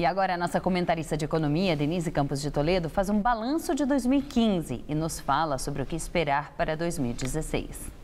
E agora a nossa comentarista de economia, Denise Campos de Toledo, faz um balanço de 2015 e nos fala sobre o que esperar para 2016.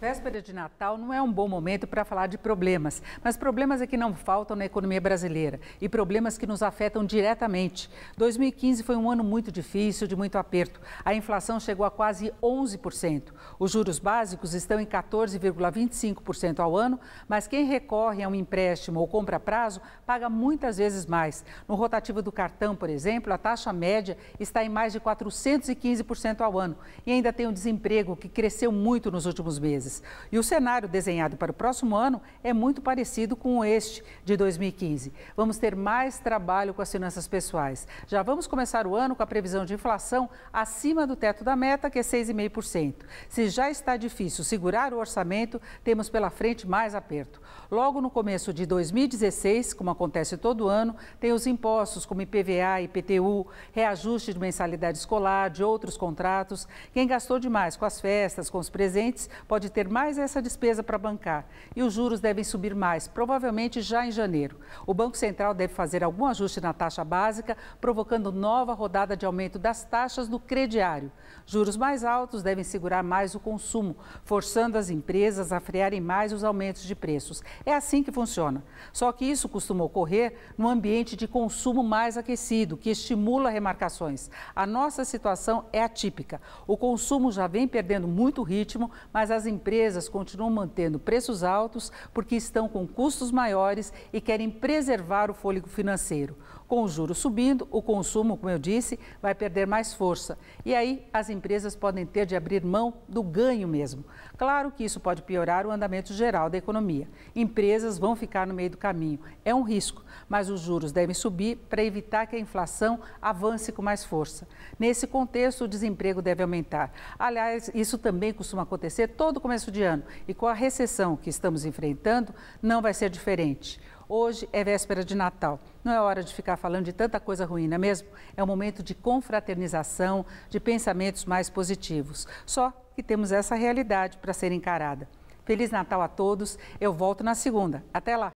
Véspera de Natal não é um bom momento para falar de problemas, mas problemas é que não faltam na economia brasileira e problemas que nos afetam diretamente. 2015 foi um ano muito difícil, de muito aperto. A inflação chegou a quase 11%. Os juros básicos estão em 14,25% ao ano, mas quem recorre a um empréstimo ou compra a prazo paga muitas vezes mais. No rotativo do cartão, por exemplo, a taxa média está em mais de 415% ao ano e ainda tem o um desemprego que cresceu muito nos últimos meses meses. E o cenário desenhado para o próximo ano é muito parecido com este de 2015. Vamos ter mais trabalho com as finanças pessoais. Já vamos começar o ano com a previsão de inflação acima do teto da meta, que é 6,5%. Se já está difícil segurar o orçamento, temos pela frente mais aperto. Logo no começo de 2016, como acontece todo ano, tem os impostos como IPVA, IPTU, reajuste de mensalidade escolar, de outros contratos. Quem gastou demais com as festas, com os presentes, pode ter ter mais essa despesa para bancar e os juros devem subir mais, provavelmente já em janeiro. O Banco Central deve fazer algum ajuste na taxa básica, provocando nova rodada de aumento das taxas no crediário. Juros mais altos devem segurar mais o consumo, forçando as empresas a frearem mais os aumentos de preços. É assim que funciona. Só que isso costuma ocorrer no ambiente de consumo mais aquecido, que estimula remarcações. A nossa situação é atípica. O consumo já vem perdendo muito ritmo, mas as empresas empresas continuam mantendo preços altos porque estão com custos maiores e querem preservar o fôlego financeiro. Com o juro subindo, o consumo, como eu disse, vai perder mais força. E aí as empresas podem ter de abrir mão do ganho mesmo. Claro que isso pode piorar o andamento geral da economia. Empresas vão ficar no meio do caminho. É um risco, mas os juros devem subir para evitar que a inflação avance com mais força. Nesse contexto, o desemprego deve aumentar. Aliás, isso também costuma acontecer todo começo de ano e com a recessão que estamos enfrentando, não vai ser diferente. Hoje é véspera de Natal. Não é hora de ficar falando de tanta coisa ruim, não é mesmo? É um momento de confraternização, de pensamentos mais positivos. Só que temos essa realidade para ser encarada. Feliz Natal a todos. Eu volto na segunda. Até lá!